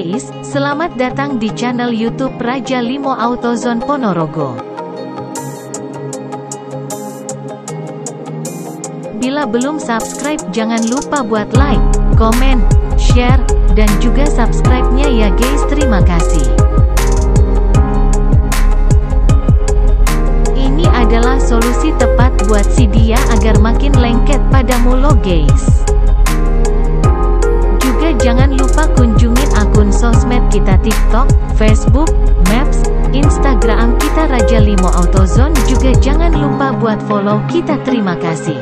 Guys, selamat datang di channel YouTube Raja Limo AutoZone Ponorogo. Bila belum subscribe jangan lupa buat like, komen, share, dan juga subscribe-nya ya guys terima kasih. Ini adalah solusi tepat buat si dia agar makin lengket pada lo guys. Juga jangan lupa kita TikTok, Facebook, Maps, Instagram kita Raja Limo AutoZone juga jangan lupa buat follow kita terima kasih.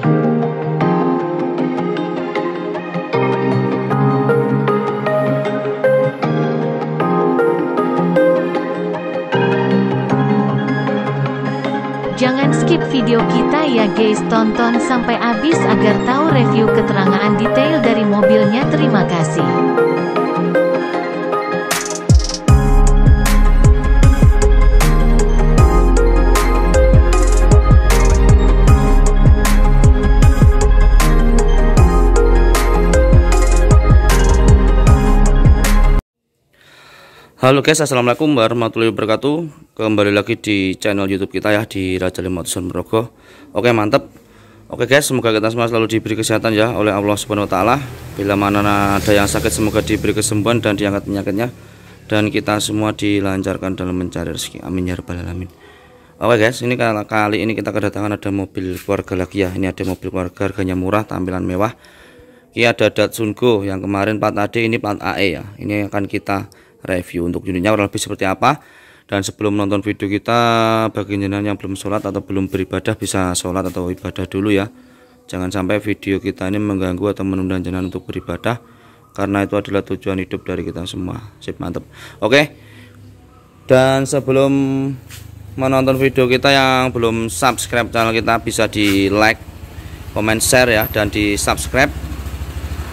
Jangan skip video kita ya guys tonton sampai habis agar tahu review keterangan detail dari mobilnya terima kasih. Halo guys, assalamualaikum warahmatullahi wabarakatuh. Kembali lagi di channel YouTube kita ya di Raja Lima Dusun Merogoh. Oke mantap. Oke guys, semoga kita semua selalu diberi kesehatan ya oleh Allah Subhanahu Wa Taala. Bila mana ada yang sakit, semoga diberi kesembuhan dan diangkat penyakitnya. Dan kita semua dilancarkan dalam mencari rezeki. Amin ya rabbal alamin. Oke guys, ini kali ini kita kedatangan ada mobil keluarga lagi ya. Ini ada mobil keluarga harganya murah, tampilan mewah. Kia ada Datsun Go yang kemarin plat AD ini plat AE ya. Ini akan kita review untuk unitnya kurang lebih seperti apa dan sebelum menonton video kita bagi jenengan yang belum sholat atau belum beribadah bisa sholat atau ibadah dulu ya jangan sampai video kita ini mengganggu atau menunda jenengan untuk beribadah karena itu adalah tujuan hidup dari kita semua sip mantap oke dan sebelum menonton video kita yang belum subscribe channel kita bisa di like comment share ya dan di subscribe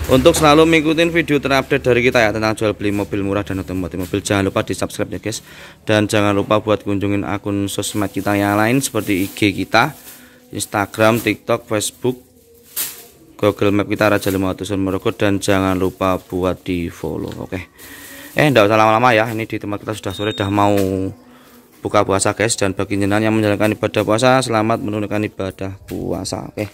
untuk selalu mengikuti video terupdate dari kita ya tentang jual beli mobil murah dan otomotif mobil jangan lupa di subscribe ya guys dan jangan lupa buat kunjungin akun sosmed kita yang lain seperti IG kita Instagram TikTok Facebook Google Map kita Raja Lima Utusan Merokok dan jangan lupa buat di follow oke okay. eh enggak usah lama-lama ya ini di tempat kita sudah sore dah mau buka puasa guys dan bagi jenang yang menjalankan ibadah puasa selamat menunaikan ibadah puasa oke okay.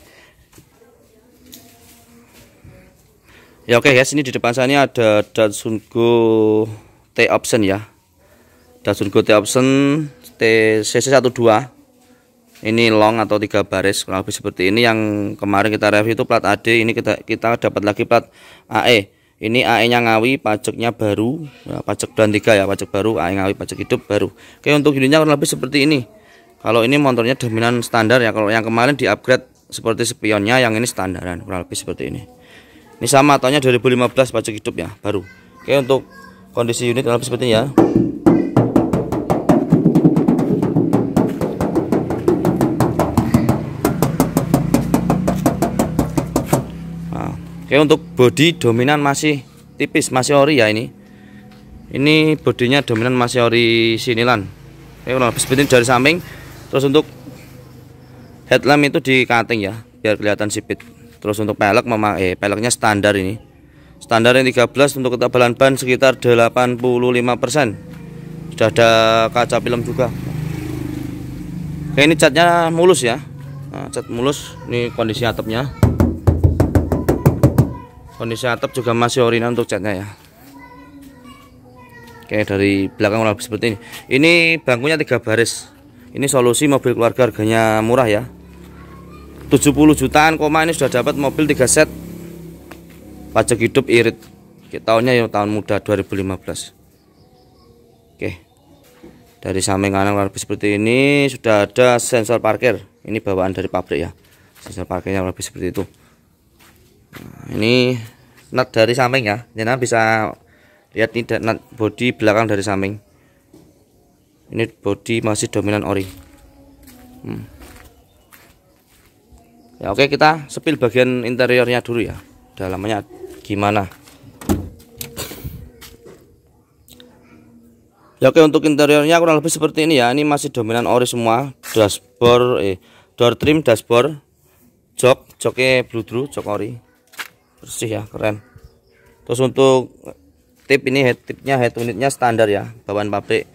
ya oke okay ya, guys ini di depan saya ini ada Go T option ya Go T option TCC12 ini long atau tiga baris kurang lebih seperti ini yang kemarin kita review itu plat AD ini kita kita dapat lagi plat AE ini AE nya ngawi pajaknya baru ya, pajak dan tiga ya pajak baru AE ngawi pajak hidup baru oke untuk unitnya kurang lebih seperti ini kalau ini motornya dominan standar ya kalau yang kemarin di upgrade seperti spionnya yang ini standaran kurang lebih seperti ini ini sama tahunnya 2015 pajak hidup ya baru oke untuk kondisi unit dalam seperti ini ya nah, oke untuk body dominan masih tipis masih ori ya ini ini bodinya dominan masih ori sinilan oke kurang seperti ini dari samping terus untuk headlamp itu di cutting ya biar kelihatan sipit terus untuk pelek memang eh peleknya standar ini standar yang 13 untuk ketebalan ban sekitar 85% sudah ada kaca film juga Oke ini catnya mulus ya nah, cat mulus ini kondisi atapnya kondisi atap juga masih orinan untuk catnya ya Oke dari belakang seperti ini ini bangkunya tiga baris ini solusi mobil keluarga harganya murah ya 70 jutaan koma ini sudah dapat mobil 3 set pajak hidup irit tahunnya yang tahun muda 2015 oke dari samping kanan lebih seperti ini sudah ada sensor parkir ini bawaan dari pabrik ya sensor parkirnya lebih seperti itu nah, ini nut dari samping ya jangan bisa lihat ini nut body belakang dari samping ini body masih dominan ori hmm ya oke kita sepil bagian interiornya dulu ya dalamnya gimana ya oke untuk interiornya kurang lebih seperti ini ya ini masih dominan ori semua dashboard eh door trim dashboard jok joknya blue drew jok ori bersih ya keren terus untuk tip ini head tipnya head unitnya standar ya bawaan pabrik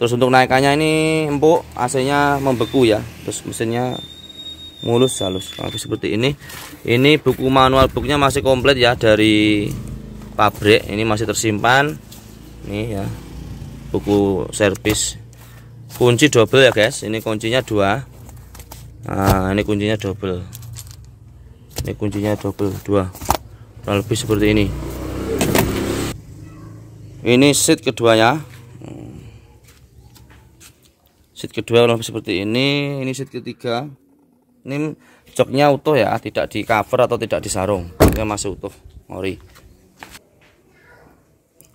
terus untuk naikannya ini empuk AC nya membeku ya terus mesinnya mulus halus habis seperti ini ini buku manual booknya masih komplit ya dari pabrik ini masih tersimpan ini ya buku servis kunci double ya guys ini kuncinya dua nah ini kuncinya double ini kuncinya double dua kurang lebih seperti ini ini seat keduanya. Hmm. seat kedua lebih seperti ini ini seat ketiga ini joknya utuh ya tidak di cover atau tidak disarung ini masih utuh ori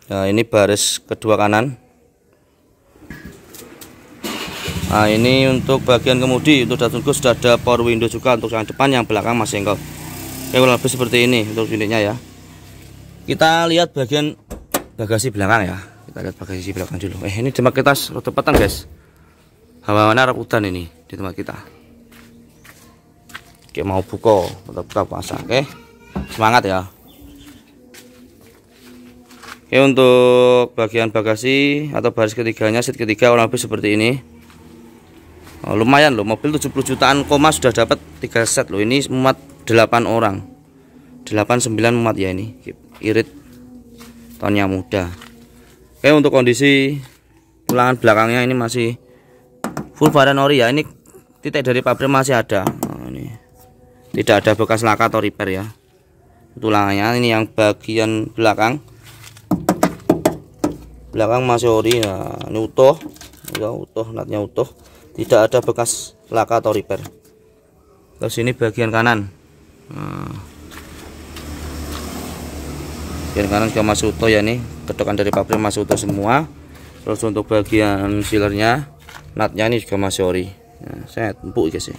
nah ini baris kedua kanan nah ini untuk bagian kemudi untuk tunggu sudah ada power window juga untuk yang depan yang belakang masih engkau oke kurang lebih seperti ini untuk unitnya ya kita lihat bagian bagasi belakang ya kita lihat bagasi belakang dulu eh ini tempat kita rute guys hawa-hawa hutan ini di tempat kita kayak mau buka buka puasa oke semangat ya oke untuk bagian bagasi atau baris ketiganya set ketiga kurang lebih seperti ini oh, lumayan loh mobil 70 jutaan koma sudah dapat 3 set loh ini muat 8 orang 89 muat ya ini irit tahunnya muda oke untuk kondisi tulangan belakangnya ini masih full varian ori ya ini titik dari pabrik masih ada tidak ada bekas laka atau repair ya tulangnya ini yang bagian belakang belakang masih ori ya ini utuh ya utuh natnya utuh tidak ada bekas laka atau repair terus ini bagian kanan nah. bagian kanan juga masih utuh ya nih kedokan dari pabrik masih utuh semua terus untuk bagian sealernya natnya ini juga masih ori ya, saya empuk guys ya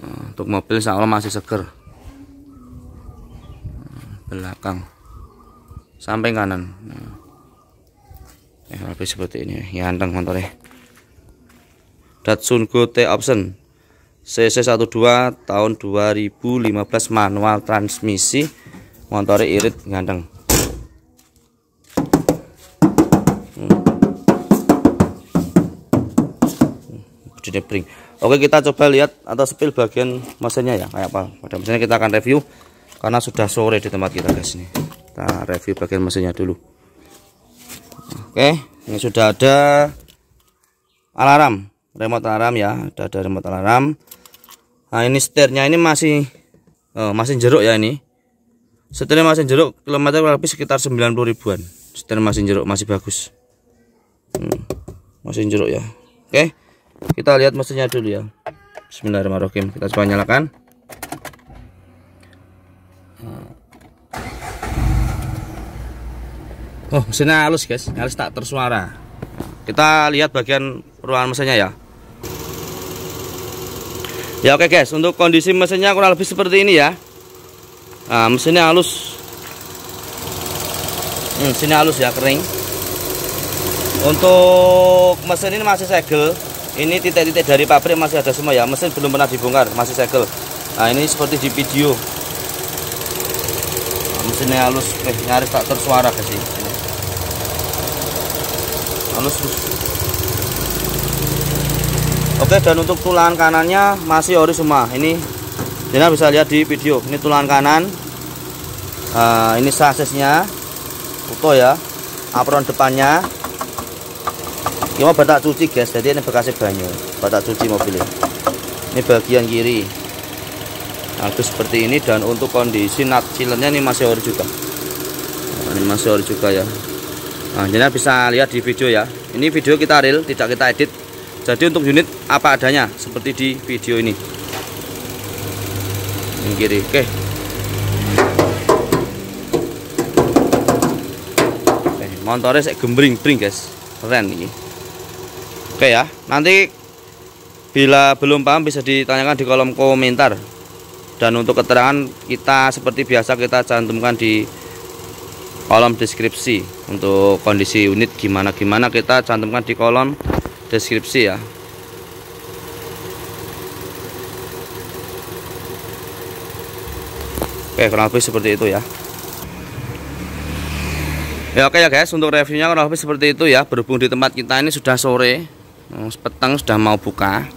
Nah, untuk mobil insya Allah masih seger nah, belakang samping kanan eh, lebih seperti ini ya anteng motornya Datsun Go T Option CC12 tahun 2015 manual transmisi motornya irit ganteng hmm. Oke kita coba lihat atau spill bagian mesinnya ya kayak apa. Pada mesinnya kita akan review karena sudah sore di tempat kita guys ini Kita review bagian mesinnya dulu. Oke ini sudah ada alarm remote alarm ya. Sudah ada remote alarm. Nah ini setirnya ini masih oh, masih jeruk ya ini. Setirnya masih jeruk kilometer lebih sekitar 90 ribuan. Setir masih jeruk masih bagus. Hmm, masih jeruk ya. Oke kita lihat mesinnya dulu ya Bismillahirrahmanirrahim kita coba nyalakan ah. Oh mesinnya halus guys halus tak tersuara kita lihat bagian ruangan mesinnya ya ya oke guys untuk kondisi mesinnya kurang lebih seperti ini ya nah, mesinnya halus hmm, mesinnya halus ya kering untuk mesin ini masih segel ini titik-titik dari pabrik masih ada semua ya mesin belum pernah dibongkar masih segel nah ini seperti di video nah, mesinnya halus eh nyaris tak tersuara ke sini halus oke dan untuk tulangan kanannya masih ori semua ini jadi bisa lihat di video ini tulangan kanan nah, ini sasisnya utuh ya apron depannya ini mau cuci guys jadi ini bekasnya banyak. batak cuci mobilnya ini bagian kiri aku nah, seperti ini dan untuk kondisi nut cilernya ini masih ori juga nah, ini masih ori juga ya nah jadi bisa lihat di video ya ini video kita real tidak kita edit jadi untuk unit apa adanya seperti di video ini yang kiri oke eh, montornya saya gembring-bring guys keren ini oke ya nanti bila belum paham bisa ditanyakan di kolom komentar dan untuk keterangan kita seperti biasa kita cantumkan di kolom deskripsi untuk kondisi unit gimana-gimana kita cantumkan di kolom deskripsi ya Oke kurang lebih seperti itu ya Ya oke ya guys untuk reviewnya kurang lebih seperti itu ya Berhubung di tempat kita ini sudah sore petang sudah mau buka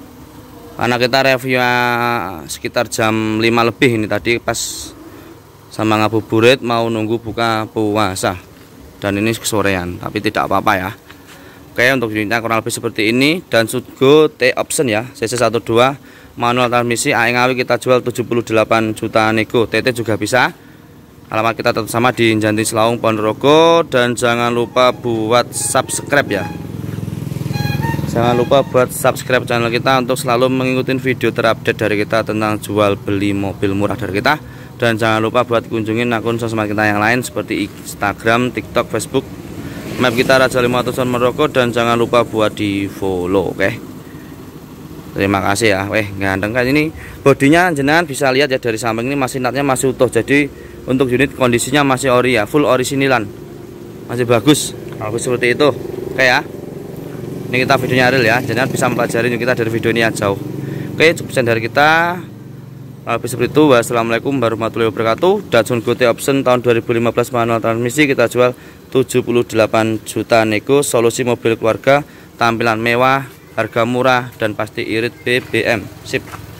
karena kita review ah, sekitar jam 5 lebih ini tadi pas sama ngabuburit mau nunggu buka puasa dan ini kesorean tapi tidak apa-apa ya oke untuk unitnya kurang lebih seperti ini dan Sudgo T option ya CC12 manual transmisi Aeng kita jual 78 juta nego TT juga bisa alamat kita tetap sama di Janti Selawung Ponorogo dan jangan lupa buat subscribe ya Jangan lupa buat subscribe channel kita untuk selalu mengikuti video terupdate dari kita tentang jual beli mobil murah dari kita dan jangan lupa buat kunjungi akun sosmed kita yang lain seperti Instagram, TikTok, Facebook. Map kita Raja 500 Tujuan Merokok dan jangan lupa buat di follow, oke? Okay? Terima kasih ya. Weh, ganteng kan ini bodinya jenengan bisa lihat ya dari samping ini masih natnya masih utuh. Jadi untuk unit kondisinya masih ori ya, full orisinilan. Masih bagus. Bagus seperti itu. Oke okay ya ini kita videonya real ya jangan bisa mempelajari kita dari video ini ya jauh oke cukup sekian dari kita nah, habis seperti itu wassalamualaikum warahmatullahi wabarakatuh Datsun GT Option tahun 2015 manual transmisi kita jual 78 juta nego solusi mobil keluarga tampilan mewah harga murah dan pasti irit BBM sip